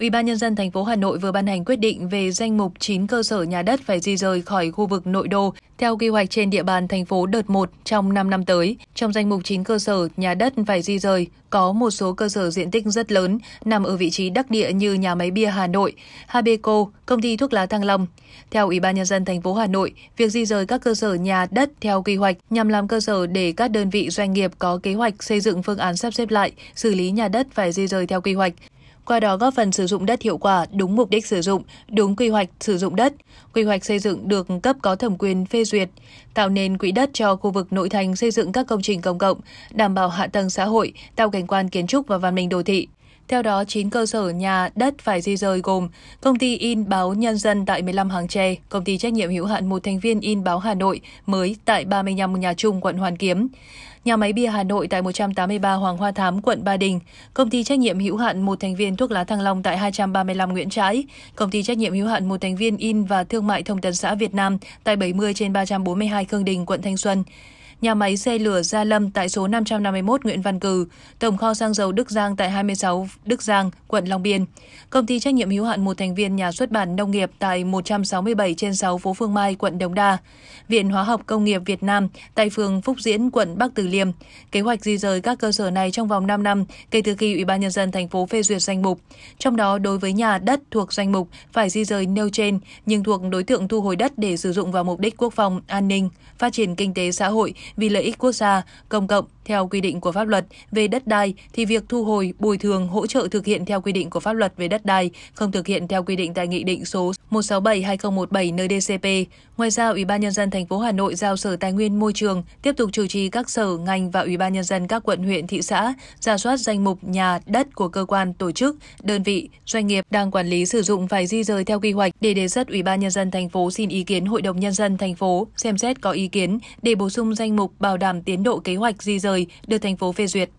Ủy ban nhân dân thành phố Hà Nội vừa ban hành quyết định về danh mục 9 cơ sở nhà đất phải di rời khỏi khu vực nội đô theo quy hoạch trên địa bàn thành phố đợt 1 trong 5 năm tới. Trong danh mục 9 cơ sở nhà đất phải di rời có một số cơ sở diện tích rất lớn nằm ở vị trí đắc địa như nhà máy bia Hà Nội, Habeco, công ty thuốc lá Thăng Long. Theo Ủy ban nhân dân thành phố Hà Nội, việc di rời các cơ sở nhà đất theo quy hoạch nhằm làm cơ sở để các đơn vị doanh nghiệp có kế hoạch xây dựng phương án sắp xếp lại, xử lý nhà đất phải di rời theo quy hoạch, qua đó góp phần sử dụng đất hiệu quả đúng mục đích sử dụng, đúng quy hoạch sử dụng đất, quy hoạch xây dựng được cấp có thẩm quyền phê duyệt, tạo nên quỹ đất cho khu vực nội thành xây dựng các công trình công cộng, đảm bảo hạ tầng xã hội, tạo cảnh quan kiến trúc và văn minh đô thị. Theo đó, 9 cơ sở nhà đất phải di rời gồm công ty in báo Nhân dân tại 15 Hàng Tre, công ty trách nhiệm hữu hạn một thành viên in báo Hà Nội mới tại 35 nhà trung quận Hoàn Kiếm, nhà máy bia Hà Nội tại 183 Hoàng Hoa Thám, quận Ba Đình, công ty trách nhiệm hữu hạn một thành viên thuốc lá Thăng Long tại 235 Nguyễn Trãi, công ty trách nhiệm hữu hạn một thành viên in và thương mại thông tấn xã Việt Nam tại 70 trên 342 Khương Đình, quận Thanh Xuân nhà máy xe lửa Gia Lâm tại số 551 Nguyễn Văn cử Tổng kho xăng dầu Đức Giang tại 26 Đức Giang, quận Long Biên, Công ty trách nhiệm hữu hạn một thành viên nhà xuất bản nông nghiệp tại 167 trên 6 phố Phương Mai, quận Đống Đa, Viện Hóa học Công nghiệp Việt Nam tại phường Phúc Diễn, quận Bắc Từ Liêm. Kế hoạch di rời các cơ sở này trong vòng 5 năm kể từ khi Ủy ban nhân dân thành phố phê duyệt danh mục. Trong đó đối với nhà đất thuộc danh mục phải di rời nêu trên nhưng thuộc đối tượng thu hồi đất để sử dụng vào mục đích quốc phòng, an ninh, phát triển kinh tế xã hội, vì lợi ích quốc gia, công cộng theo quy định của pháp luật về đất đai thì việc thu hồi, bồi thường, hỗ trợ thực hiện theo quy định của pháp luật về đất đai không thực hiện theo quy định tại Nghị định số 167/2017 NDCP. Ngoài ra, Ủy ban nhân dân thành phố Hà Nội giao Sở Tài nguyên Môi trường tiếp tục chủ trì các sở ngành và Ủy ban nhân dân các quận huyện thị xã ra soát danh mục nhà đất của cơ quan tổ chức, đơn vị, doanh nghiệp đang quản lý sử dụng phải di rời theo quy hoạch để đề xuất Ủy ban nhân dân thành phố xin ý kiến Hội đồng nhân dân thành phố xem xét có ý kiến để bổ sung danh danh mục bảo đảm tiến độ kế hoạch di rời được thành phố phê duyệt.